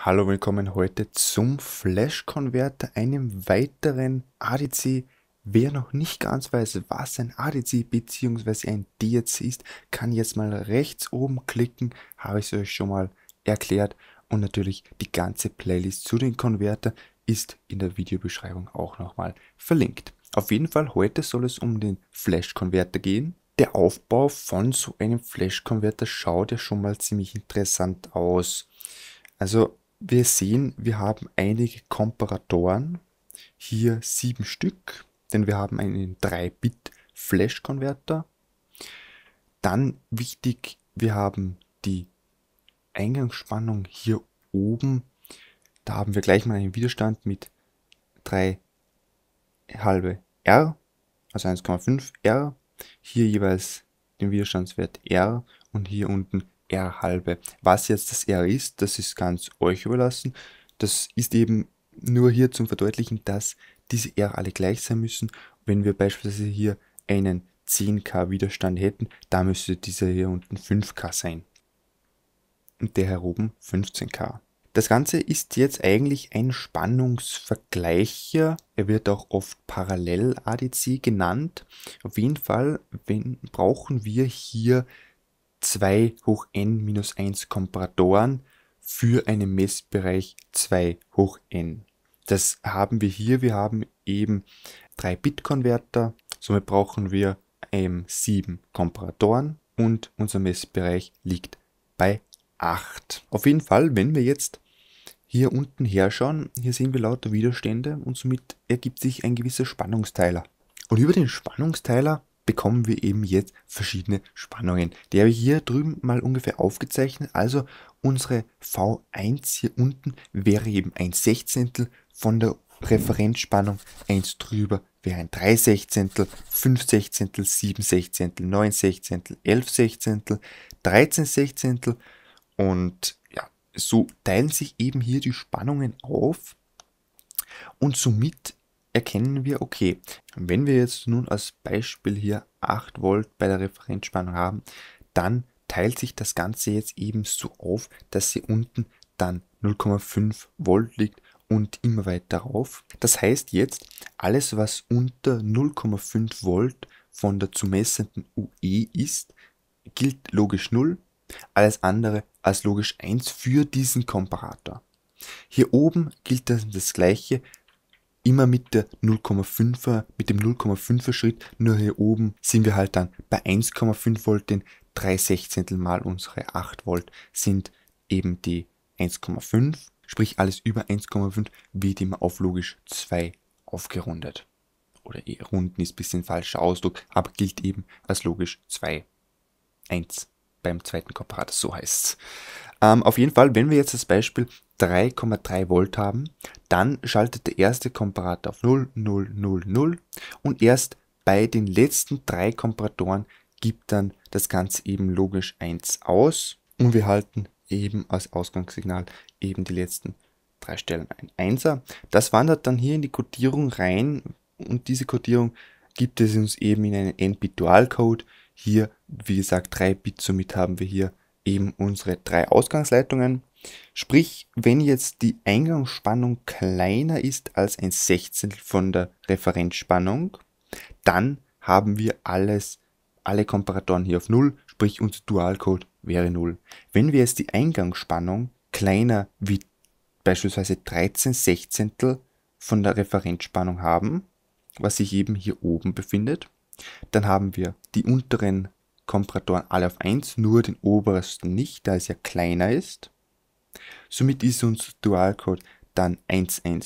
Hallo, willkommen heute zum Flash Converter, einem weiteren ADC. Wer noch nicht ganz weiß, was ein ADC bzw. ein DAC ist, kann jetzt mal rechts oben klicken, habe ich es euch schon mal erklärt. Und natürlich die ganze Playlist zu den Konverter ist in der Videobeschreibung auch nochmal verlinkt. Auf jeden Fall, heute soll es um den Flash Converter gehen. Der Aufbau von so einem Flash Converter schaut ja schon mal ziemlich interessant aus. Also wir sehen, wir haben einige Komparatoren, hier sieben Stück, denn wir haben einen 3-Bit Flash Konverter. Dann wichtig, wir haben die Eingangsspannung hier oben. Da haben wir gleich mal einen Widerstand mit 3 halbe R, also 1,5 R. Hier jeweils den Widerstandswert R und hier unten R halbe. Was jetzt das R ist, das ist ganz euch überlassen. Das ist eben nur hier zum Verdeutlichen, dass diese R alle gleich sein müssen. Wenn wir beispielsweise hier einen 10k Widerstand hätten, da müsste dieser hier unten 5k sein. Und der hier oben 15k. Das Ganze ist jetzt eigentlich ein Spannungsvergleicher. Er wird auch oft Parallel-ADC genannt. Auf jeden Fall wenn, brauchen wir hier 2 hoch n minus 1 Komparatoren für einen Messbereich 2 hoch n. Das haben wir hier. Wir haben eben 3-Bit-Konverter. Somit brauchen wir 7 Komparatoren und unser Messbereich liegt bei 8. Auf jeden Fall, wenn wir jetzt hier unten her schauen, hier sehen wir lauter Widerstände und somit ergibt sich ein gewisser Spannungsteiler. Und über den Spannungsteiler bekommen wir eben jetzt verschiedene Spannungen. Die habe ich hier drüben mal ungefähr aufgezeichnet. Also unsere V1 hier unten wäre eben ein Sechzehntel von der Referenzspannung. Eins drüber wäre ein 3 Sechzehntel, 5 Sechzehntel, 7 Sechzehntel, 9 Sechzehntel, 11 Sechzehntel, 13 Sechzehntel. Und ja, so teilen sich eben hier die Spannungen auf. Und somit erkennen wir, okay, wenn wir jetzt nun als Beispiel hier 8 Volt bei der Referenzspannung haben, dann teilt sich das Ganze jetzt eben so auf, dass sie unten dann 0,5 Volt liegt und immer weiter rauf. Das heißt jetzt, alles was unter 0,5 Volt von der zu messenden UE ist, gilt logisch 0, alles andere als logisch 1 für diesen Komparator. Hier oben gilt das, das gleiche, immer mit der 0,5er, mit dem 0,5er Schritt, nur hier oben sind wir halt dann bei 1,5 Volt, denn 3 Sechzehntel mal unsere 8 Volt sind eben die 1,5, sprich alles über 1,5 wird immer auf logisch 2 aufgerundet. Oder eh, runden ist ein bisschen falscher Ausdruck, aber gilt eben als logisch 2, 1 beim zweiten Komparator, so heißt's. Ähm, auf jeden Fall, wenn wir jetzt das Beispiel 3,3 Volt haben, dann schaltet der erste Komparator auf 0, 0, 0, 0 und erst bei den letzten drei Komparatoren gibt dann das Ganze eben logisch 1 aus und wir halten eben als Ausgangssignal eben die letzten drei Stellen ein 1er. Das wandert dann hier in die Codierung rein und diese Codierung gibt es uns eben in einen NP-Dual-Code. Hier, wie gesagt, 3 Bit, somit haben wir hier eben unsere drei Ausgangsleitungen. Sprich, wenn jetzt die Eingangsspannung kleiner ist als ein Sechzehntel von der Referenzspannung, dann haben wir alles, alle Komparatoren hier auf Null, sprich unser Dualcode wäre Null. Wenn wir jetzt die Eingangsspannung kleiner wie beispielsweise 13 Sechzehntel von der Referenzspannung haben, was sich eben hier oben befindet, dann haben wir die unteren Komparatoren alle auf 1, nur den obersten nicht, da es ja kleiner ist. Somit ist unser Dualcode dann 110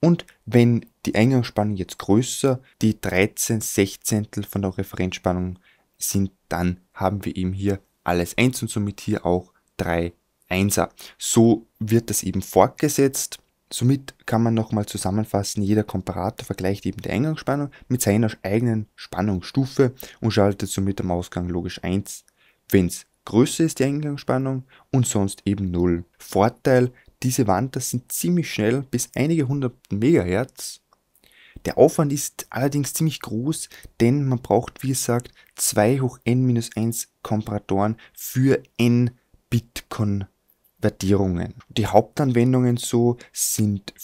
und wenn die Eingangsspannung jetzt größer, die 13 Sechzehntel von der Referenzspannung sind, dann haben wir eben hier alles 1 und somit hier auch 3 1er. So wird das eben fortgesetzt Somit kann man nochmal zusammenfassen, jeder Komparator vergleicht eben die Eingangsspannung mit seiner eigenen Spannungsstufe und schaltet somit am Ausgang logisch 1, wenn es größer ist die Eingangsspannung und sonst eben 0. Vorteil, diese Wandler sind ziemlich schnell bis einige hundert Megahertz. Der Aufwand ist allerdings ziemlich groß, denn man braucht, wie gesagt, 2 hoch n-1 Komparatoren für n Bitcoin Datierungen. Die Hauptanwendungen so sind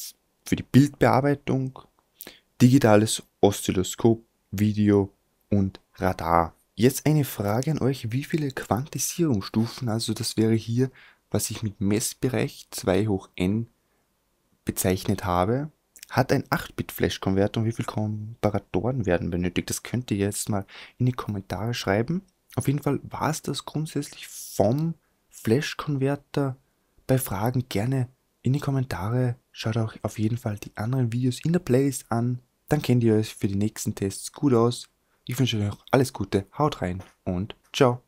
für die Bildbearbeitung, digitales Oszilloskop, Video und Radar. Jetzt eine Frage an euch, wie viele Quantisierungsstufen, also das wäre hier, was ich mit Messbereich 2 hoch n bezeichnet habe, hat ein 8-Bit-Flash-Konverter und wie viele Komparatoren werden benötigt? Das könnt ihr jetzt mal in die Kommentare schreiben. Auf jeden Fall war es das grundsätzlich vom Flash-Konverter bei Fragen gerne in die Kommentare. Schaut euch auf jeden Fall die anderen Videos in der Playlist an. Dann kennt ihr euch für die nächsten Tests gut aus. Ich wünsche euch alles Gute, haut rein und ciao.